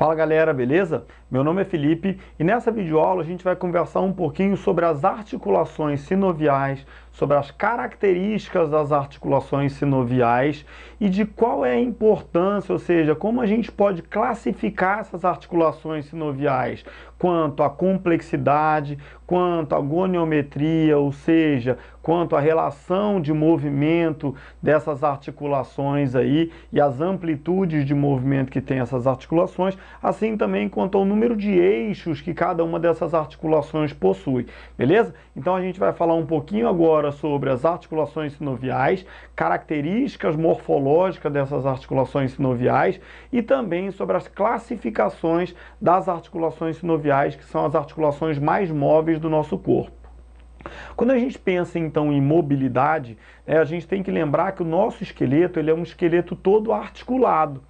Fala galera, beleza? Meu nome é Felipe e nessa videoaula a gente vai conversar um pouquinho sobre as articulações sinoviais, sobre as características das articulações sinoviais e de qual é a importância, ou seja, como a gente pode classificar essas articulações sinoviais quanto à complexidade, quanto à goniometria, ou seja, quanto à relação de movimento dessas articulações aí e as amplitudes de movimento que tem essas articulações, assim também quanto ao número de eixos que cada uma dessas articulações possui, beleza? Então a gente vai falar um pouquinho agora agora sobre as articulações sinoviais, características morfológicas dessas articulações sinoviais e também sobre as classificações das articulações sinoviais, que são as articulações mais móveis do nosso corpo. Quando a gente pensa então em mobilidade, né, a gente tem que lembrar que o nosso esqueleto ele é um esqueleto todo articulado.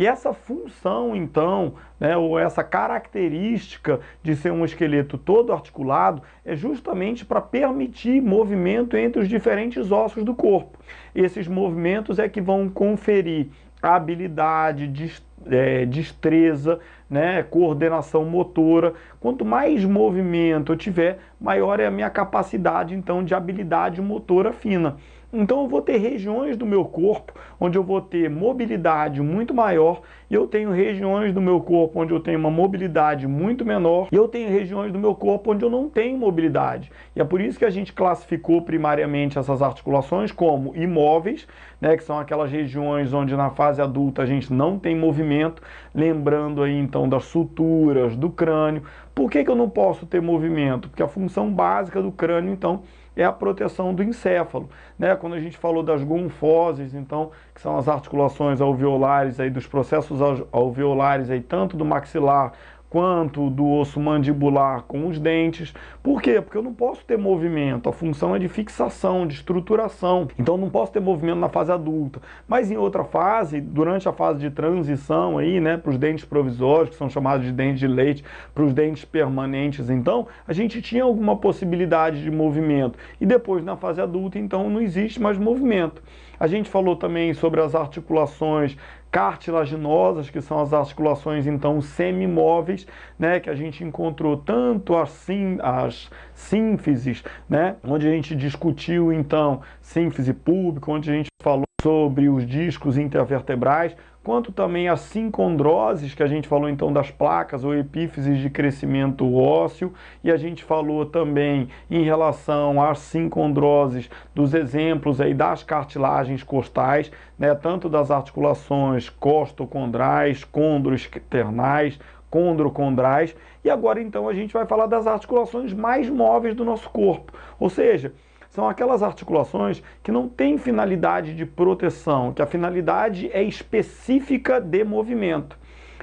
E essa função, então, né, ou essa característica de ser um esqueleto todo articulado, é justamente para permitir movimento entre os diferentes ossos do corpo. Esses movimentos é que vão conferir habilidade, é, destreza, né, coordenação motora. Quanto mais movimento eu tiver, maior é a minha capacidade, então, de habilidade motora fina. Então eu vou ter regiões do meu corpo onde eu vou ter mobilidade muito maior, e eu tenho regiões do meu corpo onde eu tenho uma mobilidade muito menor, e eu tenho regiões do meu corpo onde eu não tenho mobilidade. E é por isso que a gente classificou primariamente essas articulações como imóveis, né, que são aquelas regiões onde na fase adulta a gente não tem movimento, lembrando aí então das suturas, do crânio. Por que, que eu não posso ter movimento? Porque a função básica do crânio então é a proteção do encéfalo. Né? Quando a gente falou das gonfoses, então, que são as articulações alveolares, aí, dos processos alveolares, aí, tanto do maxilar quanto do osso mandibular com os dentes. Por quê? Porque eu não posso ter movimento, a função é de fixação, de estruturação. Então não posso ter movimento na fase adulta. Mas em outra fase, durante a fase de transição aí, né, para os dentes provisórios, que são chamados de dentes de leite, para os dentes permanentes, então, a gente tinha alguma possibilidade de movimento. E depois na fase adulta, então, não existe mais movimento. A gente falou também sobre as articulações cartilaginosas, que são as articulações então semimóveis, né, que a gente encontrou tanto as, as sínfises, né, onde a gente discutiu então sínfise pública, onde a gente falou sobre os discos intervertebrais, quanto também as sincondroses, que a gente falou então das placas ou epífises de crescimento ósseo, e a gente falou também em relação às sincondroses dos exemplos aí das cartilagens costais, né, tanto das articulações costocondrais, condroesternais, condrocondrais, e agora então a gente vai falar das articulações mais móveis do nosso corpo, ou seja, são aquelas articulações que não têm finalidade de proteção, que a finalidade é específica de movimento.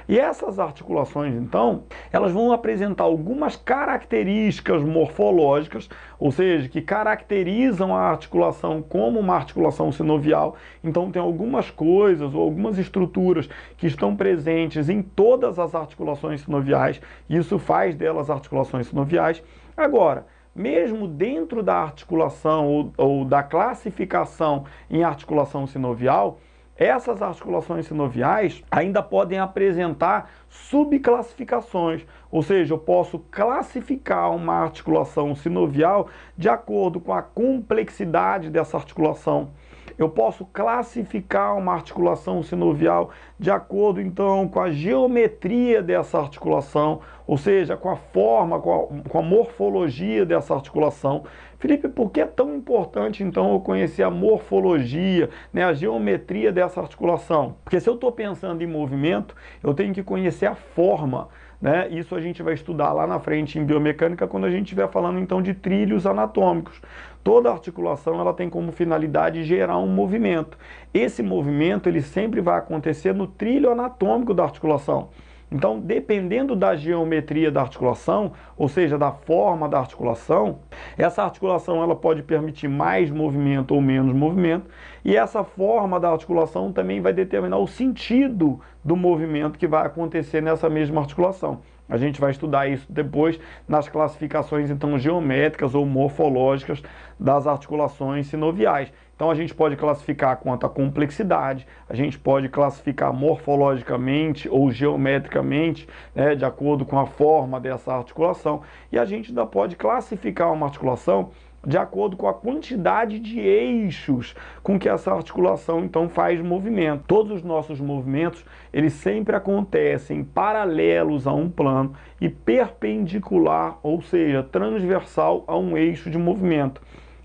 E essas articulações, então, elas vão apresentar algumas características morfológicas, ou seja, que caracterizam a articulação como uma articulação sinovial. Então, tem algumas coisas ou algumas estruturas que estão presentes em todas as articulações sinoviais, e isso faz delas articulações sinoviais. Agora, mesmo dentro da articulação ou, ou da classificação em articulação sinovial, essas articulações sinoviais ainda podem apresentar subclassificações, ou seja, eu posso classificar uma articulação sinovial de acordo com a complexidade dessa articulação eu posso classificar uma articulação sinovial de acordo então com a geometria dessa articulação, ou seja, com a forma, com a, com a morfologia dessa articulação. Felipe, por que é tão importante então eu conhecer a morfologia, né, a geometria dessa articulação? Porque se eu estou pensando em movimento, eu tenho que conhecer a forma. Né? Isso a gente vai estudar lá na frente em biomecânica quando a gente estiver falando então de trilhos anatômicos. Toda articulação ela tem como finalidade gerar um movimento. Esse movimento ele sempre vai acontecer no trilho anatômico da articulação. Então, dependendo da geometria da articulação, ou seja, da forma da articulação, essa articulação ela pode permitir mais movimento ou menos movimento, e essa forma da articulação também vai determinar o sentido do movimento que vai acontecer nessa mesma articulação. A gente vai estudar isso depois nas classificações então geométricas ou morfológicas das articulações sinoviais. Então a gente pode classificar quanto à complexidade, a gente pode classificar morfologicamente ou geometricamente, né, de acordo com a forma dessa articulação, e a gente ainda pode classificar uma articulação de acordo com a quantidade de eixos com que essa articulação então faz movimento. Todos os nossos movimentos, eles sempre acontecem paralelos a um plano e perpendicular, ou seja, transversal a um eixo de movimento.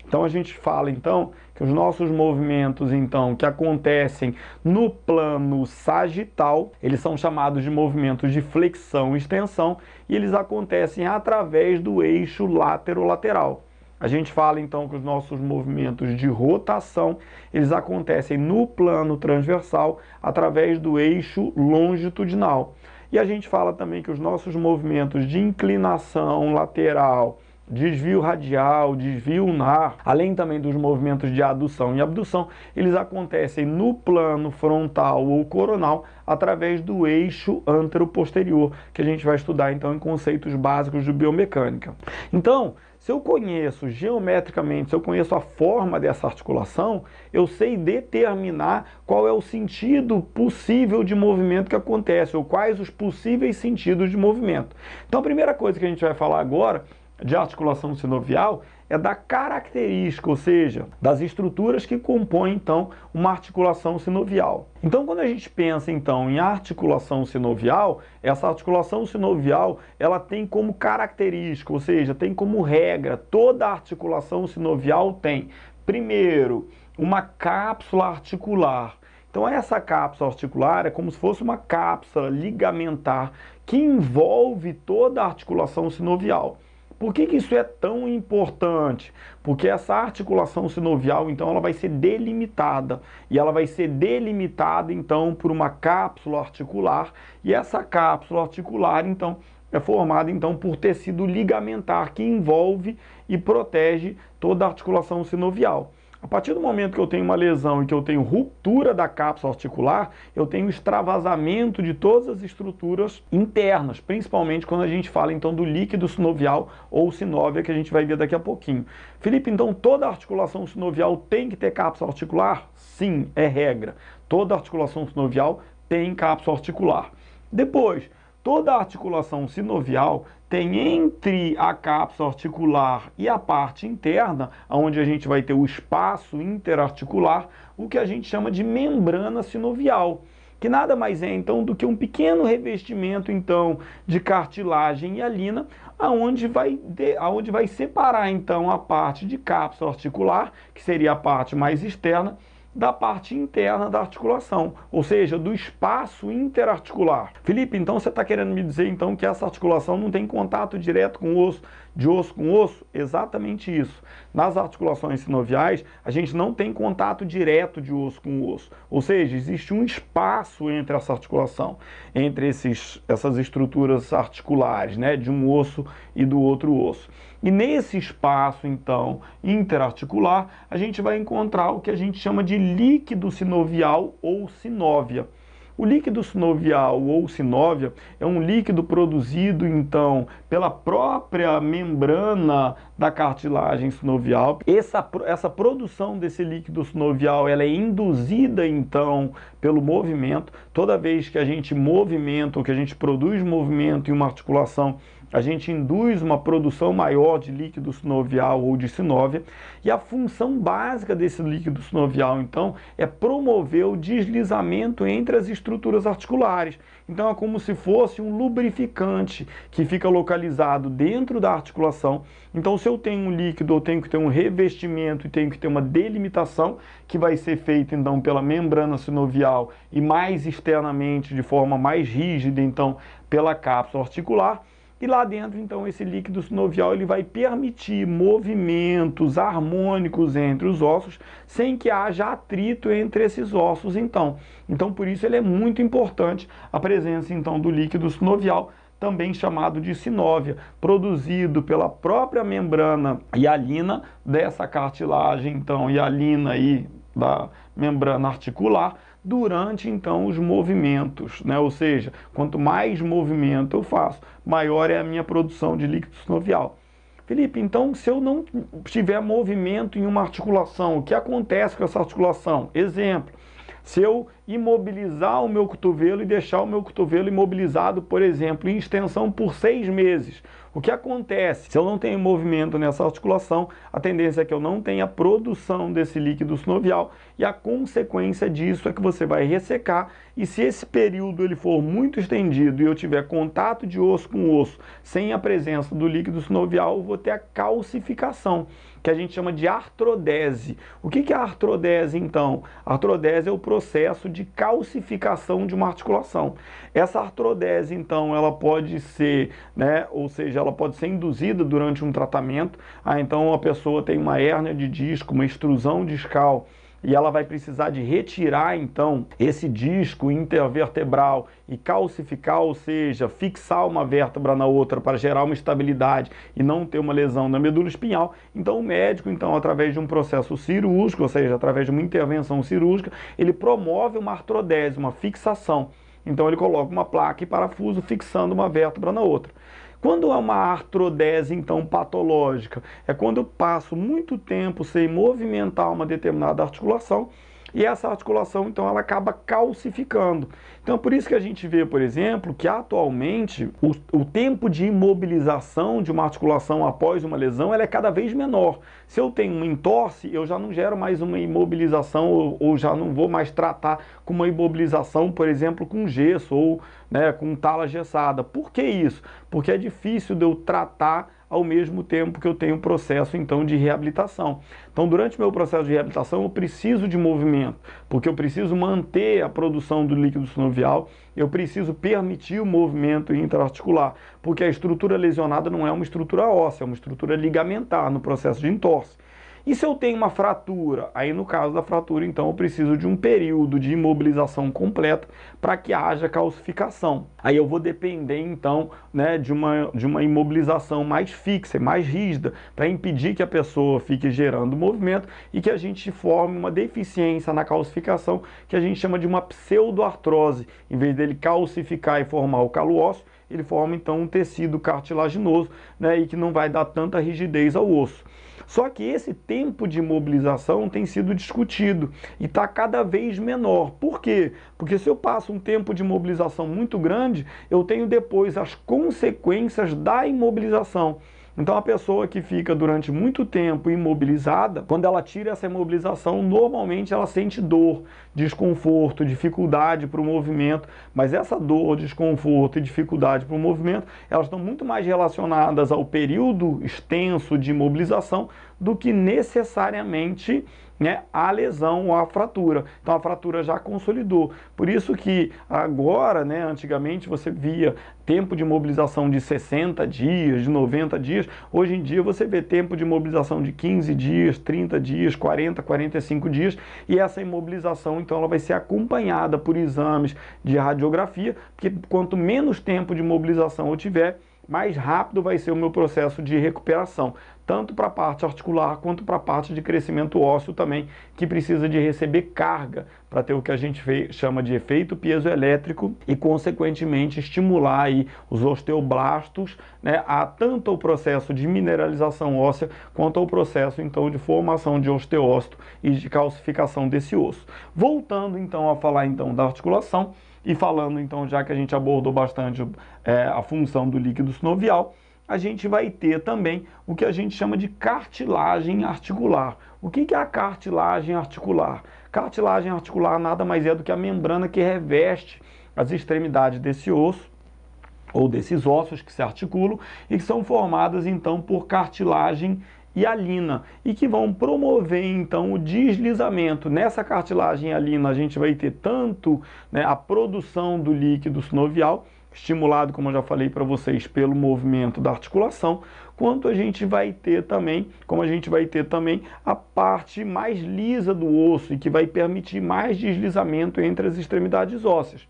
Então a gente fala então que os nossos movimentos então que acontecem no plano sagital, eles são chamados de movimentos de flexão e extensão e eles acontecem através do eixo látero-lateral. A gente fala então que os nossos movimentos de rotação, eles acontecem no plano transversal através do eixo longitudinal. E a gente fala também que os nossos movimentos de inclinação lateral, desvio radial, desvio unar, além também dos movimentos de adução e abdução, eles acontecem no plano frontal ou coronal através do eixo antero-posterior, que a gente vai estudar então em conceitos básicos de biomecânica. Então, se eu conheço geometricamente, se eu conheço a forma dessa articulação, eu sei determinar qual é o sentido possível de movimento que acontece, ou quais os possíveis sentidos de movimento. Então, a primeira coisa que a gente vai falar agora de articulação sinovial é da característica, ou seja, das estruturas que compõem então uma articulação sinovial. Então, quando a gente pensa então em articulação sinovial, essa articulação sinovial, ela tem como característica, ou seja, tem como regra, toda articulação sinovial tem, primeiro, uma cápsula articular. Então, essa cápsula articular é como se fosse uma cápsula ligamentar que envolve toda a articulação sinovial. Por que, que, isso é tão importante? Porque essa articulação sinovial, então, ela vai ser delimitada. E ela vai ser delimitada, então, por uma cápsula articular. E essa cápsula articular, então, é formada, então, por tecido ligamentar que envolve e protege toda a articulação sinovial. A partir do momento que eu tenho uma lesão e que eu tenho ruptura da cápsula articular, eu tenho extravasamento de todas as estruturas internas, principalmente quando a gente fala então do líquido sinovial ou sinóvia que a gente vai ver daqui a pouquinho. Felipe, então toda articulação sinovial tem que ter cápsula articular? Sim, é regra. Toda articulação sinovial tem cápsula articular. Depois, Toda a articulação sinovial tem entre a cápsula articular e a parte interna, onde a gente vai ter o espaço interarticular, o que a gente chama de membrana sinovial, que nada mais é então do que um pequeno revestimento então de cartilagem e alina, aonde vai de, aonde vai separar então a parte de cápsula articular, que seria a parte mais externa, da parte interna da articulação, ou seja, do espaço interarticular. Felipe, então você está querendo me dizer então que essa articulação não tem contato direto com o osso, de osso com osso? Exatamente isso. Nas articulações sinoviais, a gente não tem contato direto de osso com osso, ou seja, existe um espaço entre essa articulação, entre esses, essas estruturas articulares, né, de um osso e do outro osso. E nesse espaço, então, interarticular, a gente vai encontrar o que a gente chama de líquido sinovial ou sinóvia. O líquido sinovial ou sinóvia é um líquido produzido, então, pela própria membrana da cartilagem sinovial. Essa, essa produção desse líquido sinovial ela é induzida, então, pelo movimento. Toda vez que a gente movimenta ou que a gente produz movimento em uma articulação, a gente induz uma produção maior de líquido sinovial ou de sinóvia, e a função básica desse líquido sinovial, então, é promover o deslizamento entre as estruturas articulares. Então, é como se fosse um lubrificante que fica localizado dentro da articulação. Então, se eu tenho um líquido, eu tenho que ter um revestimento e tenho que ter uma delimitação, que vai ser feita, então, pela membrana sinovial e mais externamente, de forma mais rígida, então, pela cápsula articular e lá dentro, então, esse líquido sinovial ele vai permitir movimentos harmônicos entre os ossos, sem que haja atrito entre esses ossos, então. Então, por isso ele é muito importante a presença, então, do líquido sinovial, também chamado de sinóvia, produzido pela própria membrana hialina dessa cartilagem, então, hialina e da membrana articular durante então os movimentos, né? Ou seja, quanto mais movimento eu faço, maior é a minha produção de líquido sinovial. Felipe, então se eu não tiver movimento em uma articulação, o que acontece com essa articulação? Exemplo, se eu imobilizar o meu cotovelo e deixar o meu cotovelo imobilizado, por exemplo, em extensão por seis meses, o que acontece? Se eu não tenho movimento nessa articulação, a tendência é que eu não tenha produção desse líquido sinovial e a consequência disso é que você vai ressecar e se esse período ele for muito estendido e eu tiver contato de osso com osso sem a presença do líquido sinovial, eu vou ter a calcificação que a gente chama de artrodese. O que é artrodese, então? artrodese é o processo de calcificação de uma articulação. Essa artrodese, então, ela pode ser, né, ou seja, ela pode ser induzida durante um tratamento. Ah, então a pessoa tem uma hérnia de disco, uma extrusão discal, e ela vai precisar de retirar então esse disco intervertebral e calcificar, ou seja, fixar uma vértebra na outra para gerar uma estabilidade e não ter uma lesão na medula espinhal. Então o médico, então, através de um processo cirúrgico, ou seja, através de uma intervenção cirúrgica, ele promove uma artrodese, uma fixação. Então ele coloca uma placa e parafuso fixando uma vértebra na outra. Quando há uma artrodese, então, patológica, é quando eu passo muito tempo sem movimentar uma determinada articulação e essa articulação então ela acaba calcificando. Então por isso que a gente vê, por exemplo, que atualmente o, o tempo de imobilização de uma articulação após uma lesão ela é cada vez menor. Se eu tenho uma entorse, eu já não gero mais uma imobilização ou, ou já não vou mais tratar com uma imobilização, por exemplo, com gesso ou né, com tala gessada. Por que isso? Porque é difícil de eu tratar ao mesmo tempo que eu tenho um processo então de reabilitação. Então, durante o meu processo de reabilitação, eu preciso de movimento, porque eu preciso manter a produção do líquido sinovial, eu preciso permitir o movimento intraarticular, porque a estrutura lesionada não é uma estrutura óssea, é uma estrutura ligamentar no processo de entorse. E se eu tenho uma fratura? Aí, no caso da fratura, então, eu preciso de um período de imobilização completa para que haja calcificação. Aí eu vou depender, então, né, de, uma, de uma imobilização mais fixa, mais rígida, para impedir que a pessoa fique gerando movimento e que a gente forme uma deficiência na calcificação, que a gente chama de uma pseudoartrose. Em vez dele calcificar e formar o calo ósseo, ele forma, então, um tecido cartilaginoso né, e que não vai dar tanta rigidez ao osso. Só que esse tempo de mobilização tem sido discutido e está cada vez menor. Por quê? Porque se eu passo um tempo de mobilização muito grande, eu tenho depois as consequências da imobilização. Então a pessoa que fica durante muito tempo imobilizada, quando ela tira essa imobilização, normalmente ela sente dor, desconforto, dificuldade para o movimento, mas essa dor, desconforto e dificuldade para o movimento, elas estão muito mais relacionadas ao período extenso de imobilização do que necessariamente né, a lesão ou a fratura. Então a fratura já consolidou. Por isso que agora, né, antigamente você via tempo de mobilização de 60 dias, de 90 dias. Hoje em dia você vê tempo de mobilização de 15 dias, 30 dias, 40, 45 dias, e essa imobilização então ela vai ser acompanhada por exames de radiografia, porque quanto menos tempo de mobilização eu tiver, mais rápido vai ser o meu processo de recuperação tanto para a parte articular quanto para a parte de crescimento ósseo também, que precisa de receber carga para ter o que a gente chama de efeito piezoelétrico e, consequentemente, estimular aí os osteoblastos né, a tanto o processo de mineralização óssea quanto ao processo, então, de formação de osteócito e de calcificação desse osso. Voltando, então, a falar, então, da articulação e falando, então, já que a gente abordou bastante é, a função do líquido sinovial, a gente vai ter também o que a gente chama de cartilagem articular. O que é a cartilagem articular? Cartilagem articular nada mais é do que a membrana que reveste as extremidades desse osso ou desses ossos que se articulam e que são formadas então por cartilagem e alina e que vão promover então o deslizamento. Nessa cartilagem alina a gente vai ter tanto né, a produção do líquido sinovial estimulado, como eu já falei para vocês, pelo movimento da articulação, quanto a gente vai ter também, como a gente vai ter também a parte mais lisa do osso e que vai permitir mais deslizamento entre as extremidades ósseas.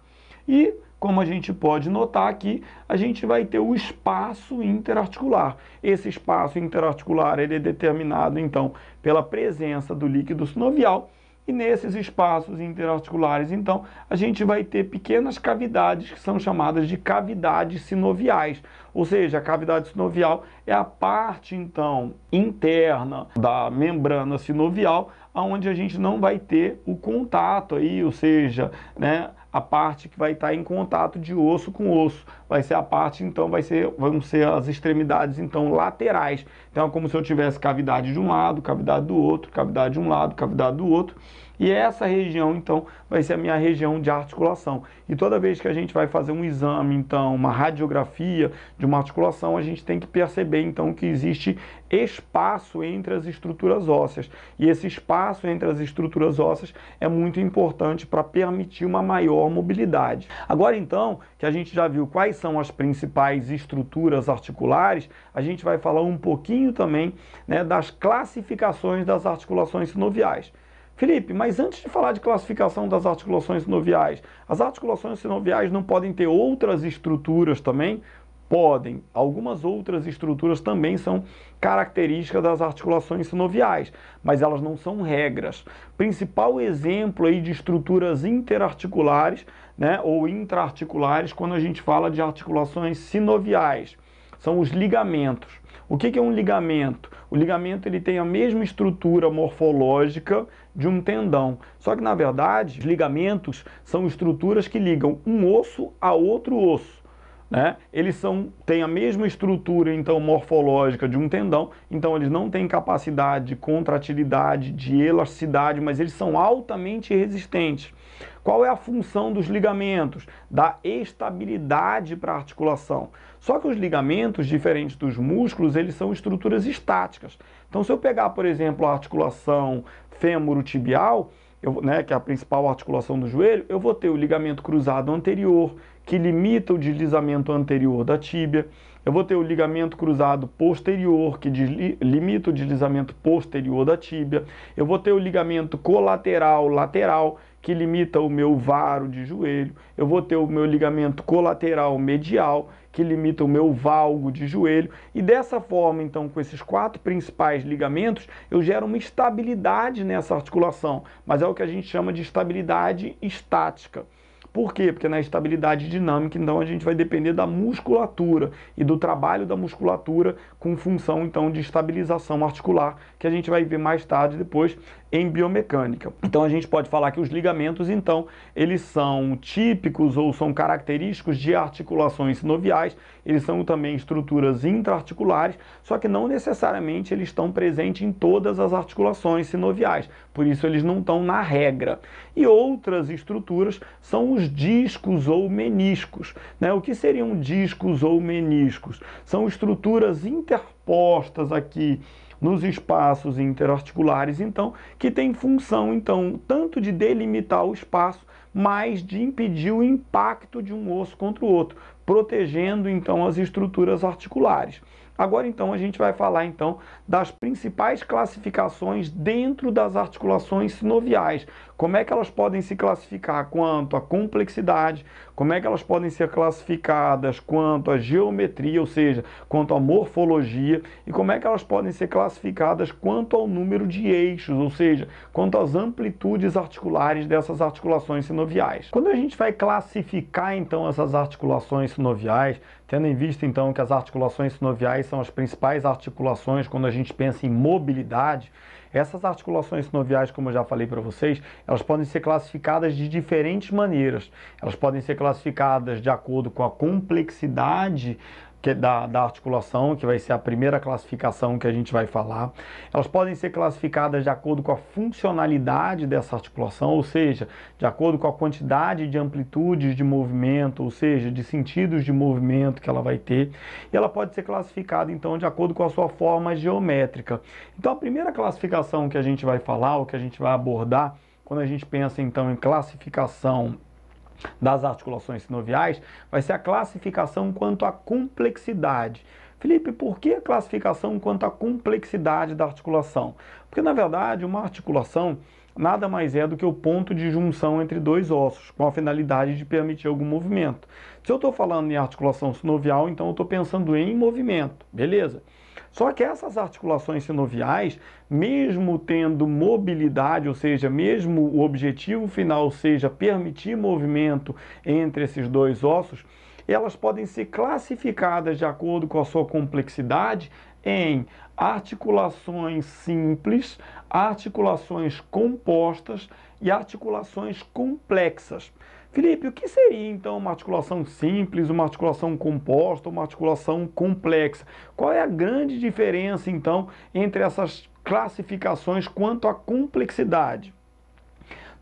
E como a gente pode notar aqui, a gente vai ter o espaço interarticular. Esse espaço interarticular ele é determinado então pela presença do líquido sinovial e nesses espaços interarticulares, então, a gente vai ter pequenas cavidades que são chamadas de cavidades sinoviais. Ou seja, a cavidade sinovial é a parte, então, interna da membrana sinovial, onde a gente não vai ter o contato aí, ou seja, né, a parte que vai estar em contato de osso com osso. Vai ser a parte, então, vai ser, vão ser as extremidades, então, laterais. Então, é como se eu tivesse cavidade de um lado, cavidade do outro, cavidade de um lado, cavidade do outro. E essa região, então, vai ser a minha região de articulação. E toda vez que a gente vai fazer um exame, então, uma radiografia de uma articulação, a gente tem que perceber, então, que existe espaço entre as estruturas ósseas. E esse espaço entre as estruturas ósseas é muito importante para permitir uma maior mobilidade. Agora, então, que a gente já viu quais são as principais estruturas articulares, a gente vai falar um pouquinho também né, das classificações das articulações sinoviais. Felipe, mas antes de falar de classificação das articulações sinoviais, as articulações sinoviais não podem ter outras estruturas também? Podem. Algumas outras estruturas também são características das articulações sinoviais, mas elas não são regras. Principal exemplo aí de estruturas interarticulares, né, ou intraarticulares, quando a gente fala de articulações sinoviais são os ligamentos. O que é um ligamento? O ligamento ele tem a mesma estrutura morfológica de um tendão, só que na verdade os ligamentos são estruturas que ligam um osso a outro osso né? Eles são, têm a mesma estrutura então morfológica de um tendão, então eles não têm capacidade de contratilidade, de elasticidade, mas eles são altamente resistentes. Qual é a função dos ligamentos? Dá estabilidade para a articulação. Só que os ligamentos, diferentes dos músculos, eles são estruturas estáticas. Então, se eu pegar, por exemplo, a articulação fêmuro-tibial, eu, né, que é a principal articulação do joelho, eu vou ter o ligamento cruzado anterior, que limita o deslizamento anterior da tíbia. Eu vou ter o ligamento cruzado posterior, que limita o deslizamento posterior da tíbia. Eu vou ter o ligamento colateral lateral, que limita o meu varo de joelho. Eu vou ter o meu ligamento colateral medial, que limita o meu valgo de joelho. E dessa forma, então, com esses quatro principais ligamentos, eu gero uma estabilidade nessa articulação, mas é o que a gente chama de estabilidade estática. Por quê? Porque na estabilidade dinâmica, então, a gente vai depender da musculatura e do trabalho da musculatura com função, então, de estabilização articular que a gente vai ver mais tarde depois em biomecânica. Então a gente pode falar que os ligamentos, então, eles são típicos ou são característicos de articulações sinoviais, eles são também estruturas intraarticulares, só que não necessariamente eles estão presentes em todas as articulações sinoviais, por isso eles não estão na regra. E outras estruturas são os discos ou meniscos. Né? O que seriam discos ou meniscos? São estruturas interpostas aqui nos espaços interarticulares, então, que tem função, então, tanto de delimitar o espaço, mas de impedir o impacto de um osso contra o outro, protegendo, então, as estruturas articulares. Agora, então, a gente vai falar, então, das principais classificações dentro das articulações sinoviais, como é que elas podem se classificar quanto à complexidade, como é que elas podem ser classificadas quanto à geometria, ou seja, quanto à morfologia, e como é que elas podem ser classificadas quanto ao número de eixos, ou seja, quanto às amplitudes articulares dessas articulações sinoviais. Quando a gente vai classificar então essas articulações sinoviais, tendo em vista então que as articulações sinoviais são as principais articulações quando a gente pensa em mobilidade, essas articulações sinoviais, como eu já falei para vocês, elas podem ser classificadas de diferentes maneiras. Elas podem ser classificadas de acordo com a complexidade que, da, da articulação, que vai ser a primeira classificação que a gente vai falar. Elas podem ser classificadas de acordo com a funcionalidade dessa articulação, ou seja, de acordo com a quantidade de amplitudes de movimento, ou seja, de sentidos de movimento que ela vai ter. E ela pode ser classificada, então, de acordo com a sua forma geométrica. Então, a primeira classificação que a gente vai falar, ou que a gente vai abordar, quando a gente pensa, então, em classificação das articulações sinoviais vai ser a classificação quanto à complexidade. Felipe, por que a classificação quanto à complexidade da articulação? Porque, na verdade, uma articulação nada mais é do que o ponto de junção entre dois ossos, com a finalidade de permitir algum movimento. Se eu estou falando em articulação sinovial, então eu estou pensando em movimento, beleza? Só que essas articulações sinoviais, mesmo tendo mobilidade, ou seja, mesmo o objetivo final seja permitir movimento entre esses dois ossos, elas podem ser classificadas de acordo com a sua complexidade em articulações simples, articulações compostas e articulações complexas. Felipe, o que seria então uma articulação simples, uma articulação composta, uma articulação complexa? Qual é a grande diferença então entre essas classificações quanto à complexidade?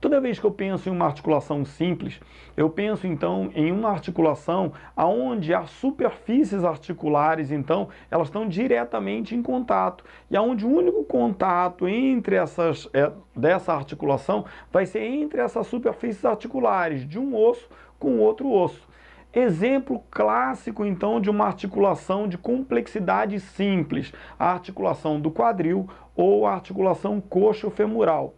Toda vez que eu penso em uma articulação simples, eu penso então em uma articulação aonde as superfícies articulares então elas estão diretamente em contato e aonde o único contato entre essas é, dessa articulação vai ser entre essas superfícies articulares de um osso com outro osso. Exemplo clássico, então, de uma articulação de complexidade simples, a articulação do quadril ou a articulação coxo-femoral.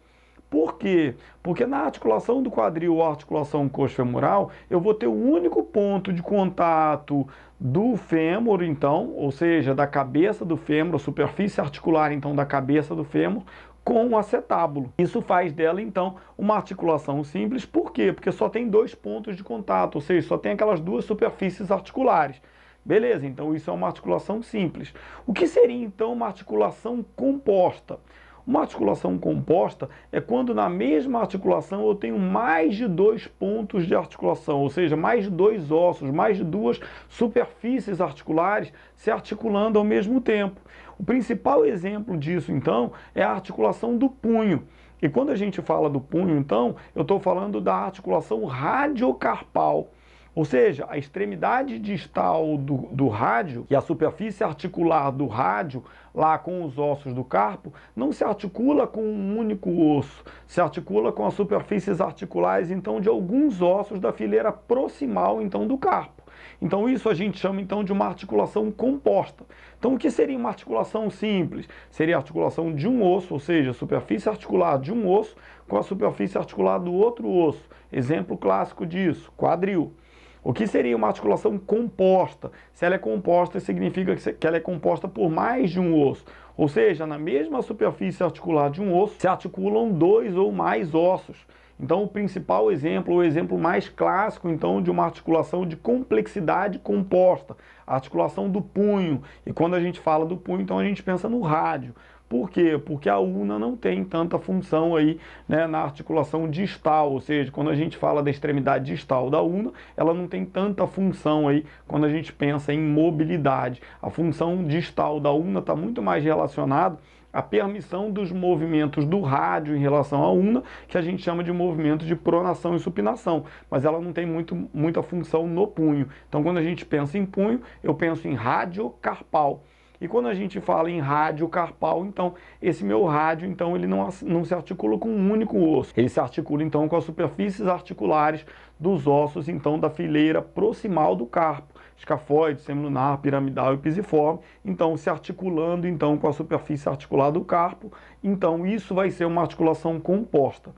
Por quê? Porque na articulação do quadril ou articulação coxofemoral, eu vou ter o único ponto de contato do fêmur, então, ou seja, da cabeça do fêmur, a superfície articular, então, da cabeça do fêmur, com o acetábulo. Isso faz dela, então, uma articulação simples. Por quê? Porque só tem dois pontos de contato, ou seja, só tem aquelas duas superfícies articulares. Beleza, então isso é uma articulação simples. O que seria, então, uma articulação composta? Uma articulação composta é quando na mesma articulação eu tenho mais de dois pontos de articulação, ou seja, mais de dois ossos, mais de duas superfícies articulares se articulando ao mesmo tempo. O principal exemplo disso, então, é a articulação do punho. E quando a gente fala do punho, então, eu estou falando da articulação radiocarpal. Ou seja, a extremidade distal do, do rádio e a superfície articular do rádio, lá com os ossos do carpo, não se articula com um único osso, se articula com as superfícies articulares, então, de alguns ossos da fileira proximal, então, do carpo. Então isso a gente chama então de uma articulação composta. Então o que seria uma articulação simples? Seria a articulação de um osso, ou seja, a superfície articular de um osso com a superfície articular do outro osso. Exemplo clássico disso, quadril. O que seria uma articulação composta? Se ela é composta, significa que ela é composta por mais de um osso. Ou seja, na mesma superfície articular de um osso, se articulam dois ou mais ossos. Então, o principal exemplo, o exemplo mais clássico, então, de uma articulação de complexidade composta, a articulação do punho. E quando a gente fala do punho, então a gente pensa no rádio. Por quê? Porque a una não tem tanta função aí né, na articulação distal, ou seja, quando a gente fala da extremidade distal da una, ela não tem tanta função aí quando a gente pensa em mobilidade. A função distal da una está muito mais relacionada a permissão dos movimentos do rádio em relação à una, que a gente chama de movimento de pronação e supinação, mas ela não tem muito, muita função no punho. Então, quando a gente pensa em punho, eu penso em radiocarpal. E quando a gente fala em rádio carpal, então esse meu rádio, então ele não, não se articula com um único osso. Ele se articula então com as superfícies articulares dos ossos então da fileira proximal do carpo, escafoide, semilunar, piramidal e pisiforme, então se articulando então com a superfície articular do carpo. Então isso vai ser uma articulação composta.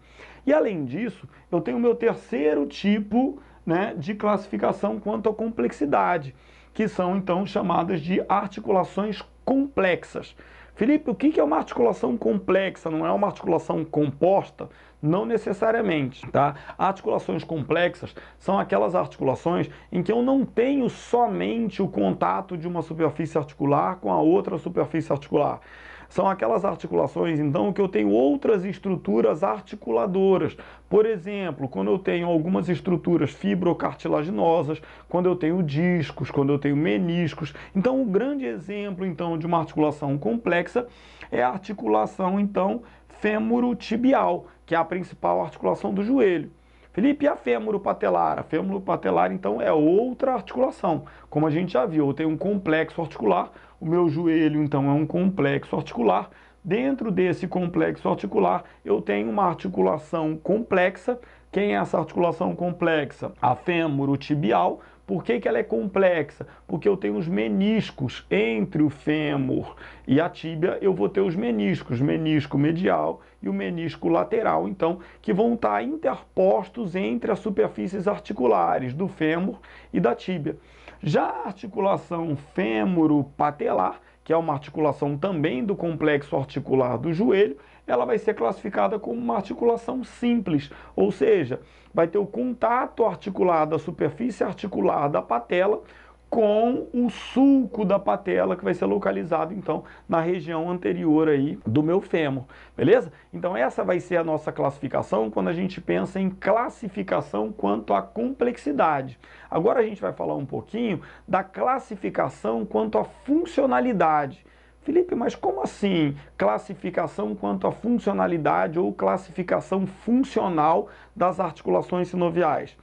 E além disso, eu tenho o meu terceiro tipo né, de classificação quanto à complexidade que são então chamadas de articulações complexas. Felipe, o que é uma articulação complexa? Não é uma articulação composta? Não necessariamente, tá? Articulações complexas são aquelas articulações em que eu não tenho somente o contato de uma superfície articular com a outra superfície articular. São aquelas articulações, então, que eu tenho outras estruturas articuladoras. Por exemplo, quando eu tenho algumas estruturas fibrocartilaginosas, quando eu tenho discos, quando eu tenho meniscos. Então, o um grande exemplo, então, de uma articulação complexa é a articulação, então, fêmuro-tibial, que é a principal articulação do joelho. Felipe, e a fêmuro patelar? A fêmuro patelar, então, é outra articulação. Como a gente já viu, eu tenho um complexo articular o meu joelho, então, é um complexo articular. Dentro desse complexo articular, eu tenho uma articulação complexa. Quem é essa articulação complexa? A fêmur o tibial Por que, que ela é complexa? Porque eu tenho os meniscos entre o fêmur e a tíbia, eu vou ter os meniscos, menisco medial e o menisco lateral, então, que vão estar interpostos entre as superfícies articulares do fêmur e da tíbia. Já a articulação fêmuro-patelar, que é uma articulação também do complexo articular do joelho, ela vai ser classificada como uma articulação simples, ou seja, vai ter o contato articular da superfície articular da patela com o sulco da patela que vai ser localizado então na região anterior aí do meu fêmur, beleza? Então essa vai ser a nossa classificação quando a gente pensa em classificação quanto à complexidade. Agora a gente vai falar um pouquinho da classificação quanto à funcionalidade. Felipe, mas como assim classificação quanto à funcionalidade ou classificação funcional das articulações sinoviais?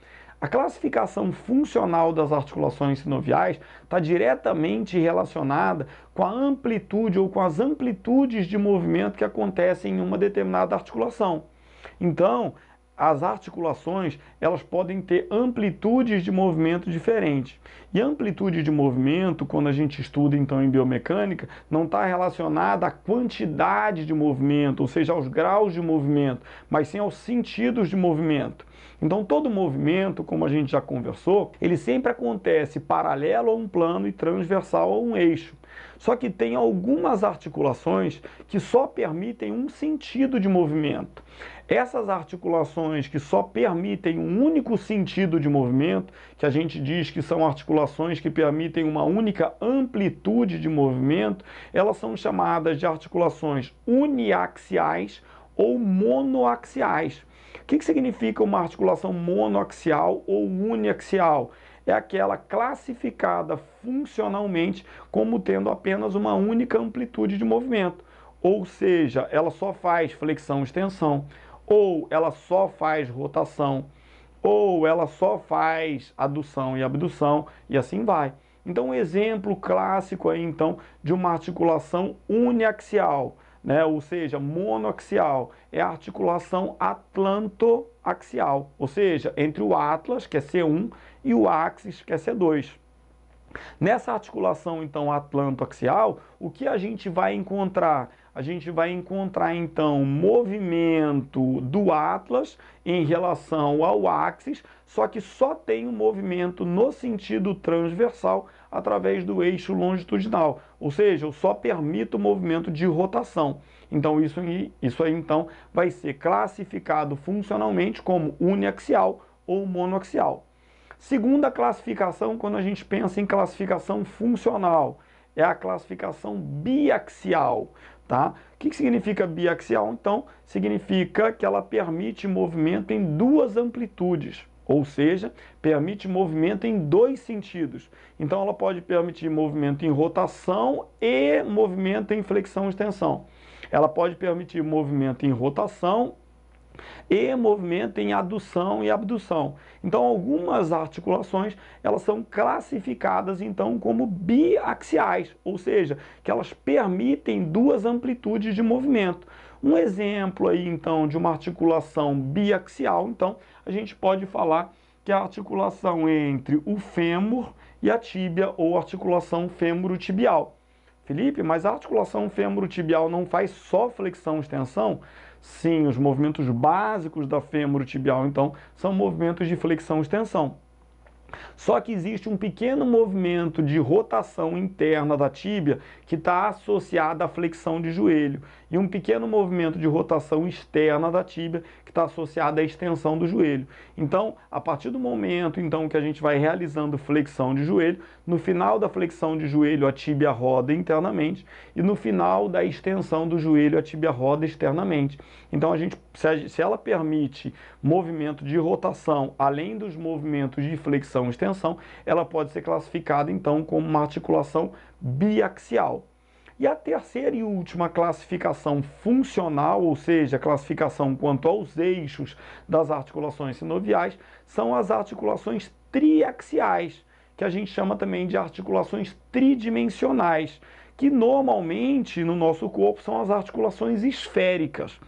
A classificação funcional das articulações sinoviais está diretamente relacionada com a amplitude ou com as amplitudes de movimento que acontecem em uma determinada articulação. Então, as articulações elas podem ter amplitudes de movimento diferentes. E amplitude de movimento, quando a gente estuda então em biomecânica, não está relacionada à quantidade de movimento, ou seja, aos graus de movimento, mas sim aos sentidos de movimento. Então todo movimento, como a gente já conversou, ele sempre acontece paralelo a um plano e transversal a um eixo. Só que tem algumas articulações que só permitem um sentido de movimento. Essas articulações que só permitem um único sentido de movimento, que a gente diz que são articulações que permitem uma única amplitude de movimento, elas são chamadas de articulações uniaxiais ou monoaxiais. O que, que significa uma articulação monoaxial ou uniaxial? É aquela classificada funcionalmente como tendo apenas uma única amplitude de movimento, ou seja, ela só faz flexão extensão, ou ela só faz rotação, ou ela só faz adução e abdução, e assim vai. Então, um exemplo clássico aí, então, de uma articulação uniaxial né? ou seja, monoaxial, é a articulação atlantoaxial, ou seja, entre o atlas, que é C1, e o axis, que é C2. Nessa articulação, então, atlantoaxial, o que a gente vai encontrar? A gente vai encontrar, então, movimento do atlas em relação ao axis, só que só tem o um movimento no sentido transversal através do eixo longitudinal, ou seja, eu só permito o movimento de rotação. Então isso, isso aí então vai ser classificado funcionalmente como uniaxial ou monoaxial. Segunda classificação, quando a gente pensa em classificação funcional, é a classificação biaxial. Tá? O que, que significa biaxial? Então, significa que ela permite movimento em duas amplitudes ou seja, permite movimento em dois sentidos. Então ela pode permitir movimento em rotação e movimento em flexão e extensão. Ela pode permitir movimento em rotação e movimento em adução e abdução. Então algumas articulações, elas são classificadas então como biaxiais, ou seja, que elas permitem duas amplitudes de movimento. Um exemplo aí então de uma articulação biaxial, então a gente pode falar que a articulação entre o fêmur e a tíbia ou articulação fêmuro-tibial. Felipe, mas a articulação fêmuro-tibial não faz só flexão e extensão? Sim, os movimentos básicos da fêmuro-tibial, então, são movimentos de flexão e extensão. Só que existe um pequeno movimento de rotação interna da tíbia que está associado à flexão de joelho e um pequeno movimento de rotação externa da tíbia está associada à extensão do joelho. Então, a partir do momento então que a gente vai realizando flexão de joelho, no final da flexão de joelho a tíbia roda internamente e no final da extensão do joelho a tíbia roda externamente. Então, a gente se ela permite movimento de rotação além dos movimentos de flexão e extensão, ela pode ser classificada então como uma articulação biaxial. E a terceira e última classificação funcional, ou seja, classificação quanto aos eixos das articulações sinoviais, são as articulações triaxiais, que a gente chama também de articulações tridimensionais, que normalmente no nosso corpo são as articulações esféricas.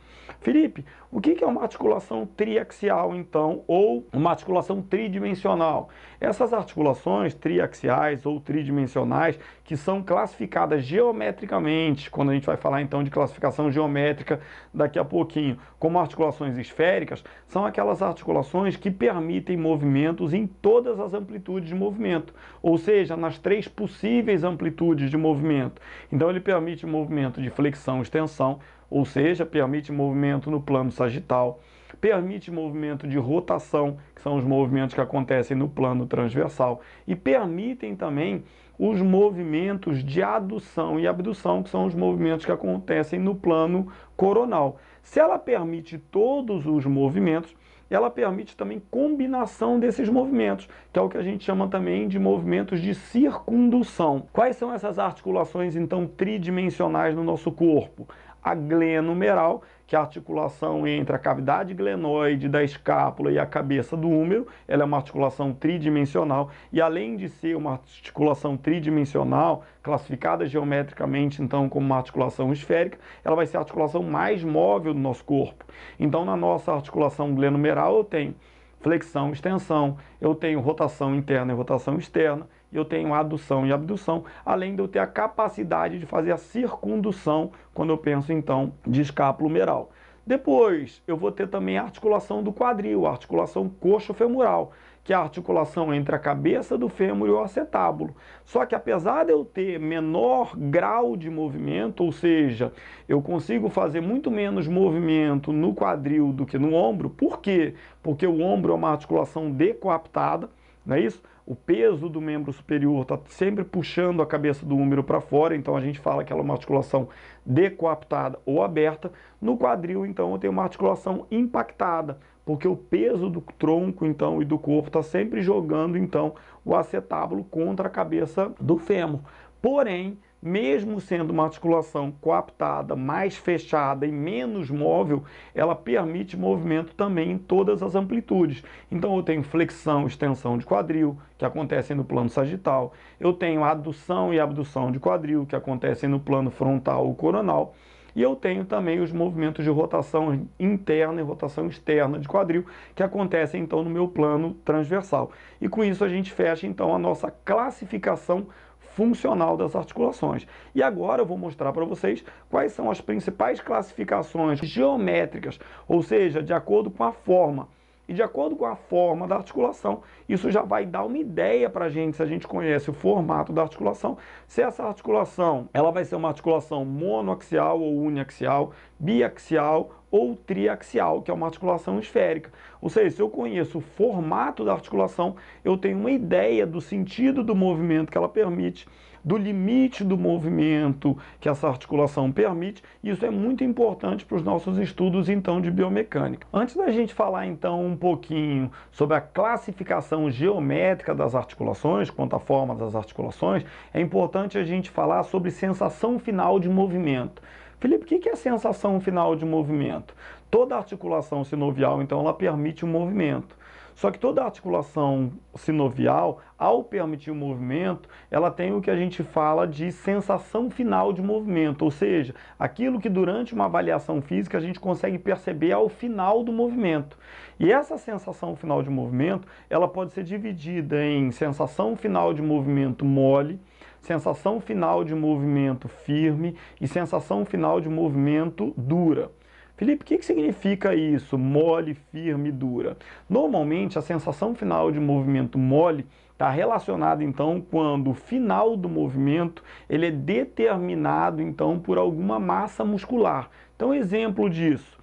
Felipe, o que é uma articulação triaxial, então, ou uma articulação tridimensional? Essas articulações triaxiais ou tridimensionais, que são classificadas geometricamente, quando a gente vai falar então de classificação geométrica daqui a pouquinho, como articulações esféricas, são aquelas articulações que permitem movimentos em todas as amplitudes de movimento, ou seja, nas três possíveis amplitudes de movimento. Então, ele permite movimento de flexão, extensão, ou seja, permite movimento no plano sagital, permite movimento de rotação, que são os movimentos que acontecem no plano transversal, e permitem também os movimentos de adução e abdução, que são os movimentos que acontecem no plano coronal. Se ela permite todos os movimentos, ela permite também combinação desses movimentos, que é o que a gente chama também de movimentos de circundução. Quais são essas articulações então tridimensionais no nosso corpo? a glia numeral, que é a articulação entre a cavidade glenoide da escápula e a cabeça do húmero. Ela é uma articulação tridimensional e além de ser uma articulação tridimensional, classificada geometricamente então como uma articulação esférica, ela vai ser a articulação mais móvel do nosso corpo. Então na nossa articulação glenumeral eu tenho flexão, extensão, eu tenho rotação interna e rotação externa, eu tenho adução e abdução, além de eu ter a capacidade de fazer a circundução quando eu penso então de escápulo humeral. Depois, eu vou ter também a articulação do quadril, a articulação coxo-femoral, que é a articulação entre a cabeça do fêmur e o acetábulo. Só que apesar de eu ter menor grau de movimento, ou seja, eu consigo fazer muito menos movimento no quadril do que no ombro, por quê? Porque o ombro é uma articulação decoaptada, não é isso? o peso do membro superior está sempre puxando a cabeça do húmero para fora, então a gente fala que ela é uma articulação decoaptada ou aberta. No quadril, então, eu tenho uma articulação impactada, porque o peso do tronco, então, e do corpo está sempre jogando, então, o acetábulo contra a cabeça do fêmur. Porém, mesmo sendo uma articulação coaptada, mais fechada e menos móvel, ela permite movimento também em todas as amplitudes. Então eu tenho flexão, extensão de quadril, que acontecem no plano sagital. Eu tenho adução e abdução de quadril, que acontecem no plano frontal ou coronal. E eu tenho também os movimentos de rotação interna e rotação externa de quadril, que acontecem então no meu plano transversal. E com isso a gente fecha então a nossa classificação funcional das articulações. E agora eu vou mostrar para vocês quais são as principais classificações geométricas, ou seja, de acordo com a forma. E de acordo com a forma da articulação, isso já vai dar uma ideia para a gente, se a gente conhece o formato da articulação, se essa articulação ela vai ser uma articulação monoaxial ou uniaxial, biaxial ou triaxial, que é uma articulação esférica. Ou seja, se eu conheço o formato da articulação, eu tenho uma ideia do sentido do movimento que ela permite, do limite do movimento que essa articulação permite. Isso é muito importante para os nossos estudos então de biomecânica. Antes da gente falar então um pouquinho sobre a classificação geométrica das articulações, quanto à forma das articulações, é importante a gente falar sobre sensação final de movimento. Felipe, o que é a sensação final de movimento? Toda articulação sinovial, então, ela permite o um movimento. Só que toda articulação sinovial, ao permitir o movimento, ela tem o que a gente fala de sensação final de movimento, ou seja, aquilo que durante uma avaliação física a gente consegue perceber ao final do movimento. E essa sensação final de movimento, ela pode ser dividida em sensação final de movimento mole, sensação final de movimento firme e sensação final de movimento dura. Felipe, o que, que significa isso? Mole, firme, dura. Normalmente, a sensação final de movimento mole está relacionada então quando o final do movimento ele é determinado então por alguma massa muscular. Então, exemplo disso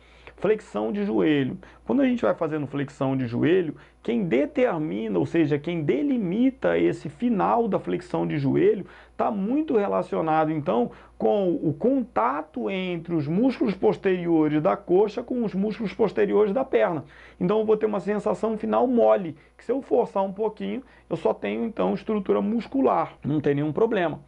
Flexão de joelho. Quando a gente vai fazendo flexão de joelho, quem determina, ou seja, quem delimita esse final da flexão de joelho, está muito relacionado então com o contato entre os músculos posteriores da coxa com os músculos posteriores da perna. Então eu vou ter uma sensação final mole, que se eu forçar um pouquinho, eu só tenho então estrutura muscular, não tem nenhum problema.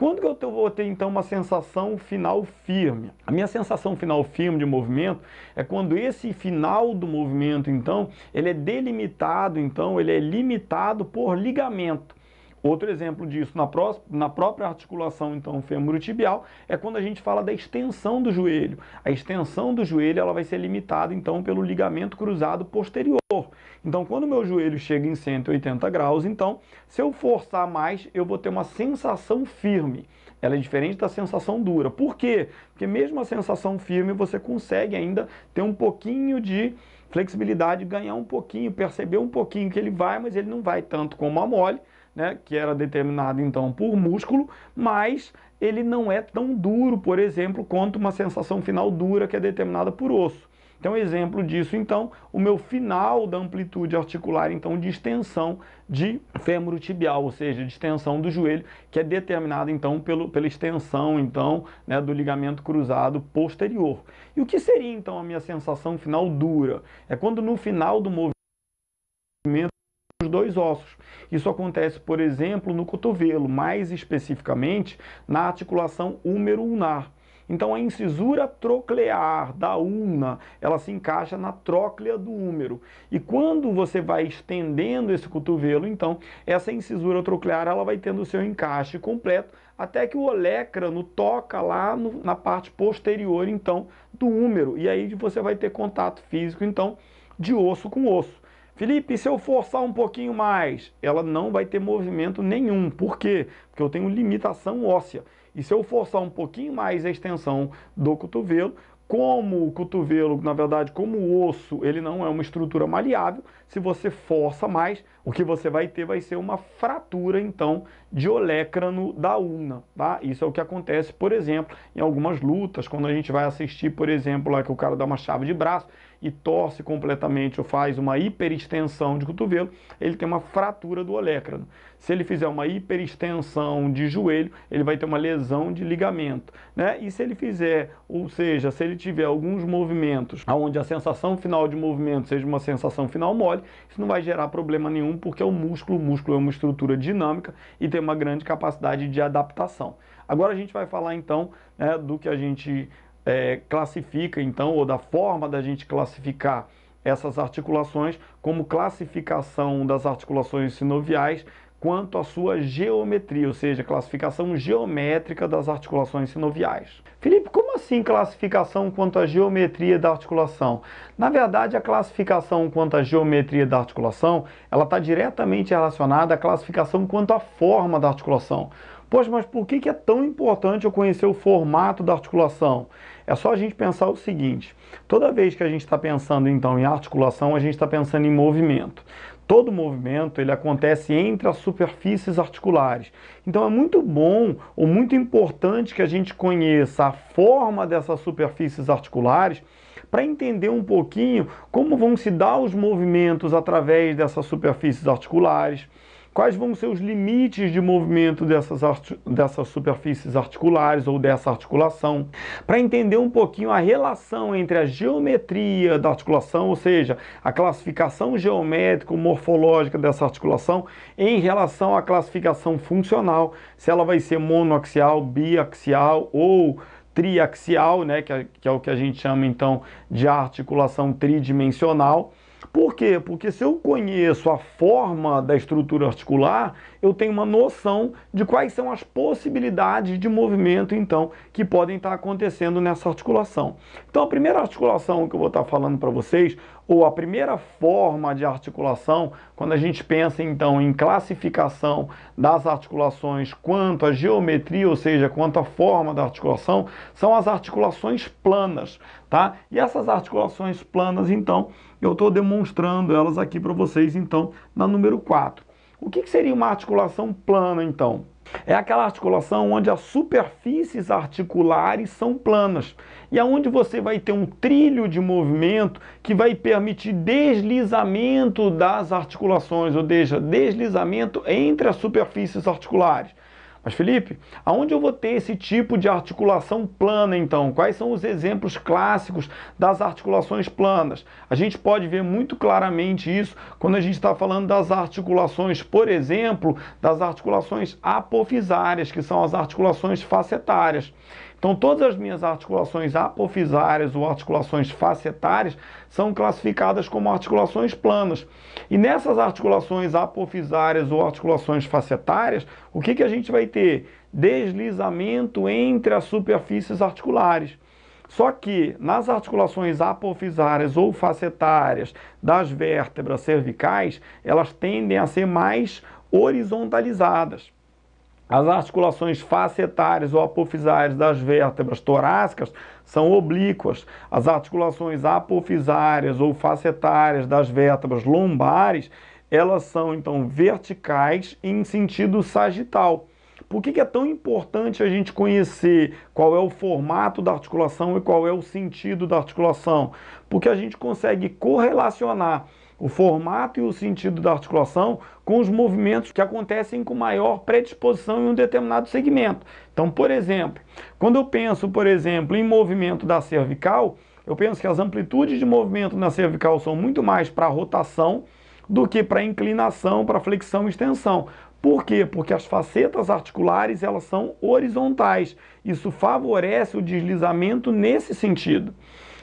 Quando que eu vou ter então uma sensação final firme? A minha sensação final firme de movimento é quando esse final do movimento então, ele é delimitado, então ele é limitado por ligamento. Outro exemplo disso na, pró na própria articulação então fêmur-tibial é quando a gente fala da extensão do joelho. A extensão do joelho ela vai ser limitada então pelo ligamento cruzado posterior. Então, quando o meu joelho chega em 180 graus, então, se eu forçar mais, eu vou ter uma sensação firme. Ela é diferente da sensação dura. Por quê? Porque mesmo a sensação firme, você consegue ainda ter um pouquinho de flexibilidade, ganhar um pouquinho, perceber um pouquinho que ele vai, mas ele não vai tanto como a mole, né, que era determinado então por músculo, mas ele não é tão duro, por exemplo, quanto uma sensação final dura que é determinada por osso. Então, exemplo disso, então, o meu final da amplitude articular, então, de extensão de fêmur tibial, ou seja, de extensão do joelho, que é determinada, então, pelo, pela extensão, então, né, do ligamento cruzado posterior. E o que seria, então, a minha sensação final dura? É quando no final do movimento os dois ossos. Isso acontece, por exemplo, no cotovelo, mais especificamente na articulação húmero ulnar então a incisura troclear da ulna, ela se encaixa na tróclea do úmero. E quando você vai estendendo esse cotovelo, então essa incisura troclear ela vai tendo o seu encaixe completo até que o olecrano toca lá no, na parte posterior então do úmero. E aí você vai ter contato físico então de osso com osso. Felipe, se eu forçar um pouquinho mais, ela não vai ter movimento nenhum. Por quê? Porque eu tenho limitação óssea. E se eu forçar um pouquinho mais a extensão do cotovelo, como o cotovelo, na verdade, como o osso, ele não é uma estrutura maleável, se você força mais, o que você vai ter vai ser uma fratura, então, de olecrano da ulna, tá? Isso é o que acontece, por exemplo, em algumas lutas, quando a gente vai assistir, por exemplo, lá que o cara dá uma chave de braço, e torce completamente ou faz uma hiperextensão de cotovelo, ele tem uma fratura do olécrano. Se ele fizer uma hiperextensão de joelho, ele vai ter uma lesão de ligamento, né? E se ele fizer, ou seja, se ele tiver alguns movimentos onde a sensação final de movimento seja uma sensação final mole, isso não vai gerar problema nenhum, porque é o músculo, o músculo é uma estrutura dinâmica e tem uma grande capacidade de adaptação. Agora a gente vai falar então né, do que a gente é, classifica, então, ou da forma da gente classificar essas articulações como classificação das articulações sinoviais quanto à sua geometria, ou seja, classificação geométrica das articulações sinoviais. Felipe, como assim classificação quanto à geometria da articulação? Na verdade, a classificação quanto à geometria da articulação, ela está diretamente relacionada à classificação quanto à forma da articulação. Poxa, mas por que é tão importante eu conhecer o formato da articulação? É só a gente pensar o seguinte: toda vez que a gente está pensando então em articulação, a gente está pensando em movimento. Todo movimento ele acontece entre as superfícies articulares. Então é muito bom ou muito importante que a gente conheça a forma dessas superfícies articulares para entender um pouquinho como vão se dar os movimentos através dessas superfícies articulares Quais vão ser os limites de movimento dessas, dessas superfícies articulares ou dessa articulação? Para entender um pouquinho a relação entre a geometria da articulação, ou seja, a classificação geométrico-morfológica dessa articulação, em relação à classificação funcional, se ela vai ser monoaxial, biaxial ou triaxial, né, que é, que é o que a gente chama então de articulação tridimensional por quê? Porque se eu conheço a forma da estrutura articular, eu tenho uma noção de quais são as possibilidades de movimento, então, que podem estar acontecendo nessa articulação. Então, a primeira articulação que eu vou estar falando para vocês, ou a primeira forma de articulação, quando a gente pensa então em classificação das articulações quanto à geometria, ou seja, quanto à forma da articulação, são as articulações planas, tá? E essas articulações planas, então, eu estou demonstrando elas aqui para vocês, então, na número 4. O que, que seria uma articulação plana, então? É aquela articulação onde as superfícies articulares são planas e aonde é você vai ter um trilho de movimento que vai permitir deslizamento das articulações, ou seja, deslizamento entre as superfícies articulares. Mas Felipe, aonde eu vou ter esse tipo de articulação plana então? Quais são os exemplos clássicos das articulações planas? A gente pode ver muito claramente isso quando a gente está falando das articulações, por exemplo, das articulações apofisárias, que são as articulações facetárias. Então, todas as minhas articulações apofisárias ou articulações facetárias são classificadas como articulações planas. E nessas articulações apofisárias ou articulações facetárias, o que, que a gente vai ter? Deslizamento entre as superfícies articulares. Só que nas articulações apofisárias ou facetárias das vértebras cervicais, elas tendem a ser mais horizontalizadas. As articulações facetárias ou apofisárias das vértebras torácicas são oblíquas. As articulações apofisárias ou facetárias das vértebras lombares, elas são então verticais em sentido sagital. Por que, é tão importante a gente conhecer qual é o formato da articulação e qual é o sentido da articulação? Porque a gente consegue correlacionar o formato e o sentido da articulação com os movimentos que acontecem com maior predisposição em um determinado segmento. Então, por exemplo, quando eu penso, por exemplo, em movimento da cervical, eu penso que as amplitudes de movimento na cervical são muito mais para rotação do que para inclinação, para flexão e extensão. Por quê? Porque as facetas articulares elas são horizontais. Isso favorece o deslizamento nesse sentido.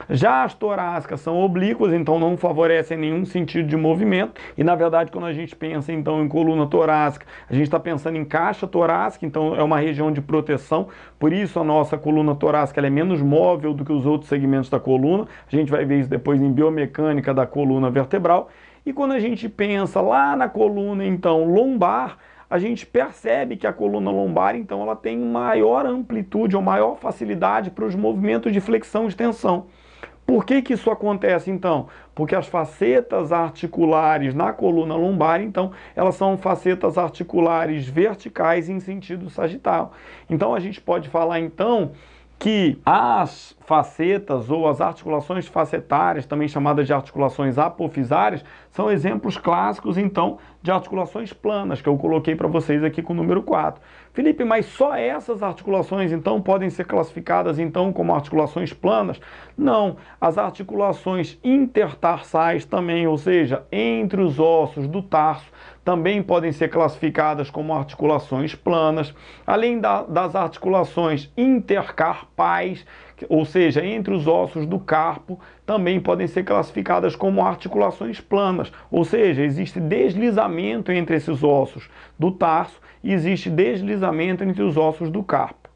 Já as torácicas são oblíquas, então não favorecem nenhum sentido de movimento. E na verdade, quando a gente pensa então em coluna torácica, a gente está pensando em caixa torácica, então é uma região de proteção. Por isso a nossa coluna torácica é menos móvel do que os outros segmentos da coluna. A gente vai ver isso depois em biomecânica da coluna vertebral. E quando a gente pensa lá na coluna então lombar, a gente percebe que a coluna lombar, então, ela tem maior amplitude ou maior facilidade para os movimentos de flexão e extensão. Por que, que isso acontece então? Porque as facetas articulares na coluna lombar, então, elas são facetas articulares verticais em sentido sagital. Então a gente pode falar então que as facetas ou as articulações facetárias, também chamadas de articulações apofisárias, são exemplos clássicos então de articulações planas, que eu coloquei para vocês aqui com o número 4. Felipe, mas só essas articulações então podem ser classificadas então como articulações planas? Não, as articulações intertarsais também, ou seja, entre os ossos do tarso, também podem ser classificadas como articulações planas, além da, das articulações intercarpais, ou seja, entre os ossos do carpo, também podem ser classificadas como articulações planas, ou seja, existe deslizamento entre esses ossos do tarso e existe deslizamento entre os ossos do carpo.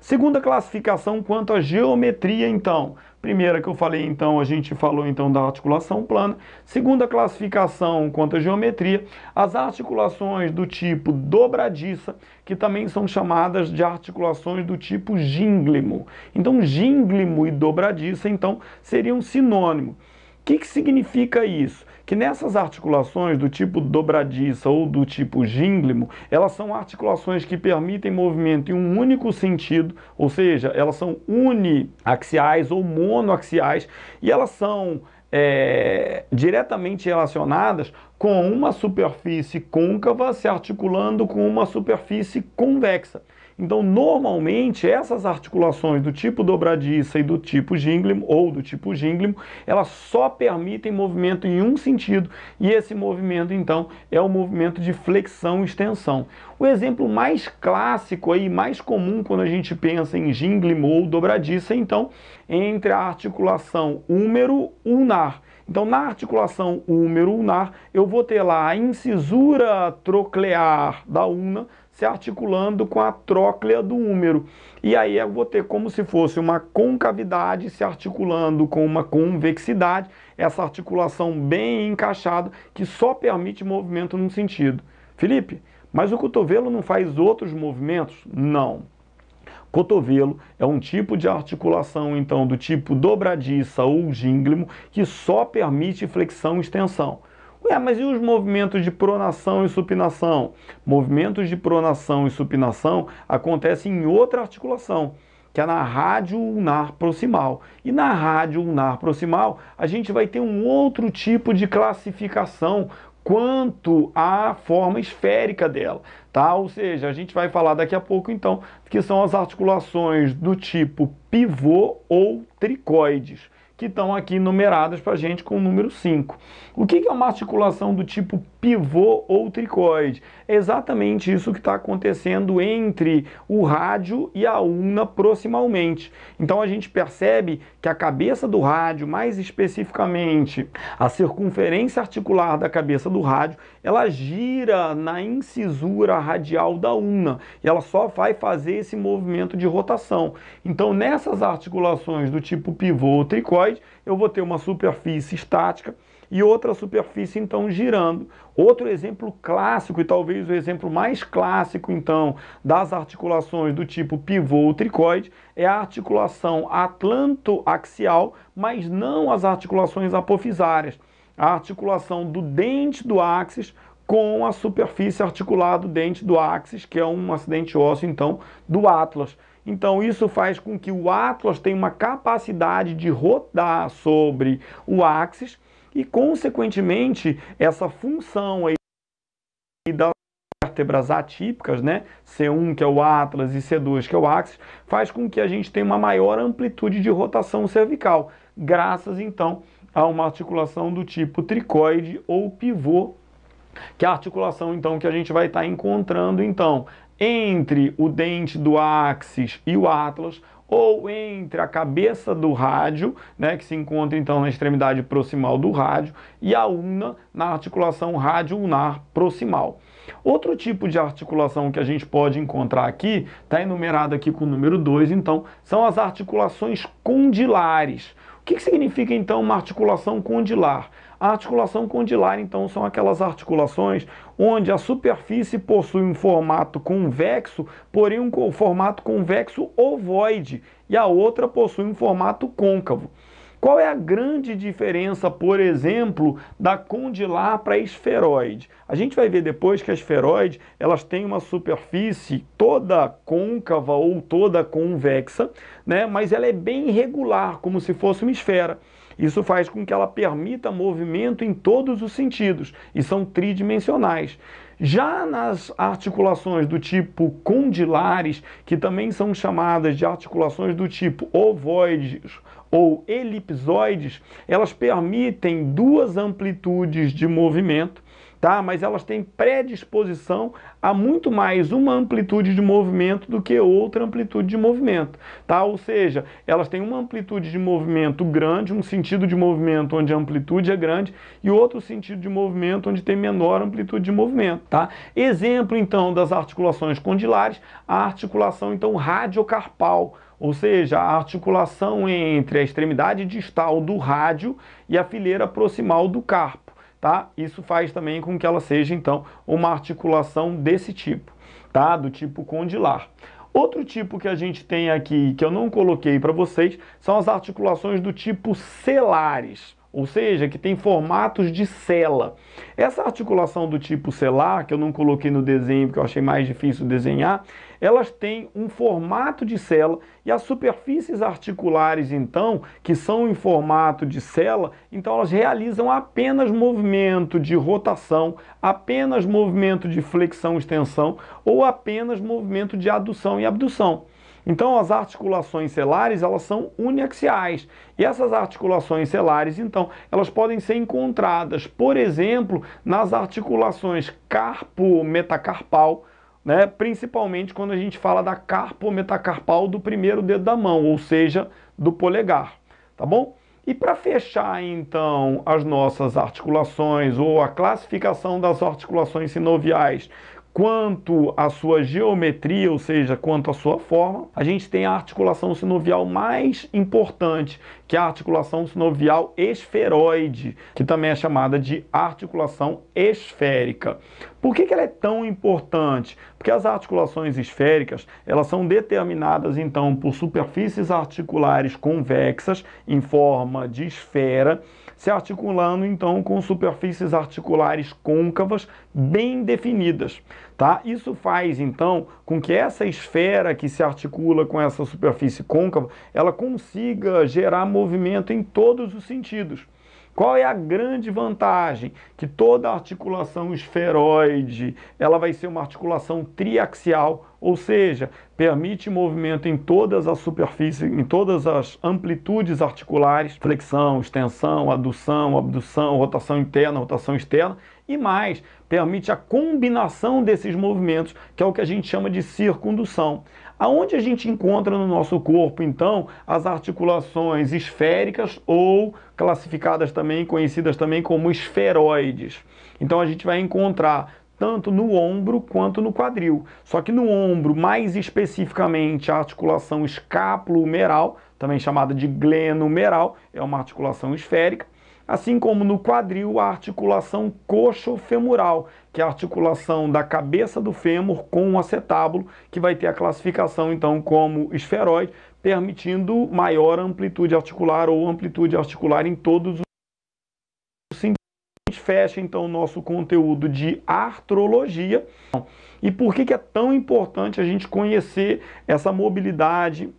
Segunda classificação quanto à geometria, então. Primeira que eu falei, então, a gente falou então da articulação plana. Segunda classificação quanto à geometria, as articulações do tipo dobradiça, que também são chamadas de articulações do tipo gínglimo. Então, gínglimo e dobradiça, então, seriam sinônimo. O que, que significa isso? Que nessas articulações do tipo dobradiça ou do tipo gínglimo, elas são articulações que permitem movimento em um único sentido, ou seja, elas são uniaxiais ou monoaxiais e elas são é, diretamente relacionadas com uma superfície côncava se articulando com uma superfície convexa. Então, normalmente, essas articulações do tipo dobradiça e do tipo ginglimo, ou do tipo ginglimo, elas só permitem movimento em um sentido, e esse movimento, então, é o movimento de flexão e extensão. O exemplo mais clássico aí, mais comum quando a gente pensa em ginglimo ou dobradiça, então, é entre a articulação húmero-ulnar. Então, na articulação húmero-ulnar, eu vou ter lá a incisura troclear da una, se articulando com a tróclea do húmero. E aí eu vou ter como se fosse uma concavidade se articulando com uma convexidade, essa articulação bem encaixada que só permite movimento num sentido. Felipe, mas o cotovelo não faz outros movimentos? Não. Cotovelo é um tipo de articulação, então, do tipo dobradiça ou gínglimo, que só permite flexão e extensão. Ué, mas e os movimentos de pronação e supinação? Movimentos de pronação e supinação acontecem em outra articulação, que é na rádio ulnar proximal. E na rádio ulnar proximal, a gente vai ter um outro tipo de classificação quanto à forma esférica dela, tá? Ou seja, a gente vai falar daqui a pouco então que são as articulações do tipo pivô ou tricoides que estão aqui numeradas para a gente com o número 5. O que é uma articulação do tipo pivô ou tricoide. É exatamente isso que está acontecendo entre o rádio e a ulna proximalmente. Então a gente percebe que a cabeça do rádio, mais especificamente a circunferência articular da cabeça do rádio, ela gira na incisura radial da ulna e ela só vai fazer esse movimento de rotação. Então nessas articulações do tipo pivô ou tricoide, eu vou ter uma superfície estática e outra superfície então girando. Outro exemplo clássico e talvez o exemplo mais clássico então das articulações do tipo pivô ou tricoide é a articulação atlantoaxial, mas não as articulações apofisárias. A articulação do dente do axis com a superfície articular do dente do axis, que é um acidente ósseo então do atlas. Então, isso faz com que o Atlas tenha uma capacidade de rodar sobre o axis e, consequentemente, essa função aí das vértebras atípicas, né, C1 que é o atlas e C2 que é o axis, faz com que a gente tenha uma maior amplitude de rotação cervical, graças então a uma articulação do tipo tricoide ou pivô, que é a articulação então que a gente vai estar encontrando então entre o dente do axis e o atlas, ou entre a cabeça do rádio, né, que se encontra então na extremidade proximal do rádio, e a ulna na articulação rádio unar proximal. Outro tipo de articulação que a gente pode encontrar aqui, está enumerado aqui com o número 2, então, são as articulações condilares. O que, que significa então uma articulação condilar? A articulação condilar, então, são aquelas articulações onde a superfície possui um formato convexo, porém um formato convexo ovoide, e a outra possui um formato côncavo. Qual é a grande diferença, por exemplo, da condilar para esferoide? A gente vai ver depois que a esferoide elas têm uma superfície toda côncava ou toda convexa, né? mas ela é bem irregular, como se fosse uma esfera. Isso faz com que ela permita movimento em todos os sentidos e são tridimensionais. Já nas articulações do tipo condilares, que também são chamadas de articulações do tipo ovoides ou elipsoides, elas permitem duas amplitudes de movimento tá? mas elas têm predisposição a muito mais uma amplitude de movimento do que outra amplitude de movimento. Tá? Ou seja, elas têm uma amplitude de movimento grande, um sentido de movimento onde a amplitude é grande e outro sentido de movimento onde tem menor amplitude de movimento. Tá? Exemplo, então, das articulações condilares, a articulação, então, radiocarpal, ou seja, a articulação entre a extremidade distal do rádio e a fileira proximal do carpo tá? Isso faz também com que ela seja, então, uma articulação desse tipo, tá? Do tipo condilar. Outro tipo que a gente tem aqui, que eu não coloquei para vocês, são as articulações do tipo celares ou seja, que tem formatos de cela. Essa articulação do tipo celar, que eu não coloquei no desenho porque eu achei mais difícil desenhar, elas têm um formato de cela e as superfícies articulares, então, que são em formato de cela então elas realizam apenas movimento de rotação, apenas movimento de flexão-extensão ou apenas movimento de adução e abdução. Então as articulações celares, elas são uniaxiais. E essas articulações celares, então, elas podem ser encontradas, por exemplo, nas articulações carpo-metacarpal, né? principalmente quando a gente fala da carpo-metacarpal do primeiro dedo da mão, ou seja, do polegar, tá bom? E para fechar então as nossas articulações ou a classificação das articulações sinoviais quanto à sua geometria, ou seja, quanto à sua forma, a gente tem a articulação sinovial mais importante, que é a articulação sinovial esferoide, que também é chamada de articulação esférica. Por que, que ela é tão importante? Porque as articulações esféricas, elas são determinadas então por superfícies articulares convexas em forma de esfera, se articulando então com superfícies articulares côncavas bem definidas. Tá? Isso faz então com que essa esfera que se articula com essa superfície côncava, ela consiga gerar movimento em todos os sentidos. Qual é a grande vantagem? Que toda articulação esferoide, ela vai ser uma articulação triaxial, ou seja, permite movimento em todas as superfícies, em todas as amplitudes articulares, flexão, extensão, adução, abdução, rotação interna, rotação externa e mais, permite a combinação desses movimentos, que é o que a gente chama de circundução. Aonde a gente encontra no nosso corpo, então, as articulações esféricas ou classificadas também, conhecidas também como esferoides. Então a gente vai encontrar tanto no ombro quanto no quadril. Só que no ombro, mais especificamente, a articulação escapulo-humeral, também chamada de gleno-humeral, é uma articulação esférica, assim como no quadril a articulação coxofemoral, que é a articulação da cabeça do fêmur com o acetábulo, que vai ter a classificação então como esferoide, permitindo maior amplitude articular ou amplitude articular em todos os fecha então o nosso conteúdo de artrologia. E por que, que é tão importante a gente conhecer essa mobilidade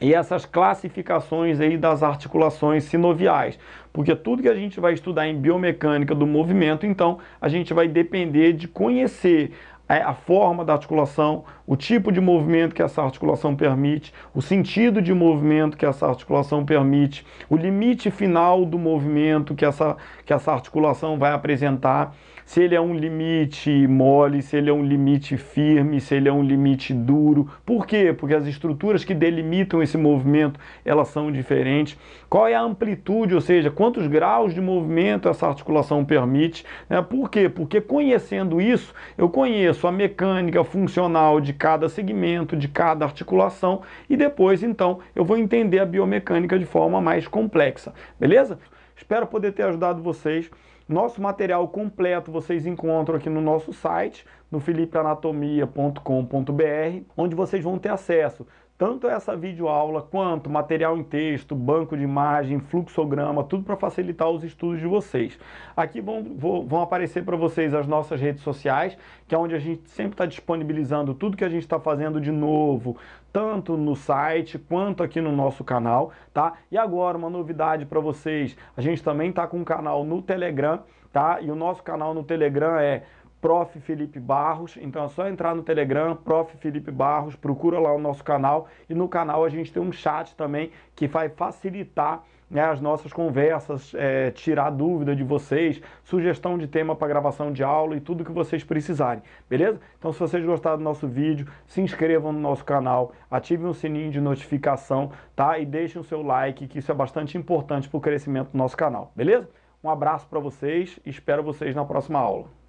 e essas classificações aí das articulações sinoviais? Porque tudo que a gente vai estudar em biomecânica do movimento, então a gente vai depender de conhecer é, a forma da articulação, o tipo de movimento que essa articulação permite, o sentido de movimento que essa articulação permite, o limite final do movimento que essa, que essa articulação vai apresentar, se ele é um limite mole, se ele é um limite firme, se ele é um limite duro. Por quê? Porque as estruturas que delimitam esse movimento, elas são diferentes. Qual é a amplitude, ou seja, quantos graus de movimento essa articulação permite? Né? Por quê? Porque conhecendo isso, eu conheço a mecânica funcional de cada segmento, de cada articulação e depois então eu vou entender a biomecânica de forma mais complexa, beleza? Espero poder ter ajudado vocês. Nosso material completo vocês encontram aqui no nosso site, no filipeanatomia.com.br, onde vocês vão ter acesso tanto essa videoaula quanto material em texto, banco de imagem, fluxograma, tudo para facilitar os estudos de vocês. Aqui vão, vão aparecer para vocês as nossas redes sociais, que é onde a gente sempre está disponibilizando tudo que a gente está fazendo de novo, tanto no site quanto aqui no nosso canal, tá? E agora, uma novidade para vocês, a gente também está com um canal no Telegram, tá? E o nosso canal no Telegram é Prof. Felipe Barros. Então é só entrar no Telegram, Prof. Felipe Barros, procura lá o nosso canal e no canal a gente tem um chat também que vai facilitar né, as nossas conversas, é, tirar dúvida de vocês, sugestão de tema para gravação de aula e tudo que vocês precisarem, beleza? Então se vocês gostaram do nosso vídeo, se inscrevam no nosso canal, ativem o sininho de notificação, tá? E deixem o seu like, que isso é bastante importante para o crescimento do nosso canal, beleza? Um abraço para vocês e espero vocês na próxima aula.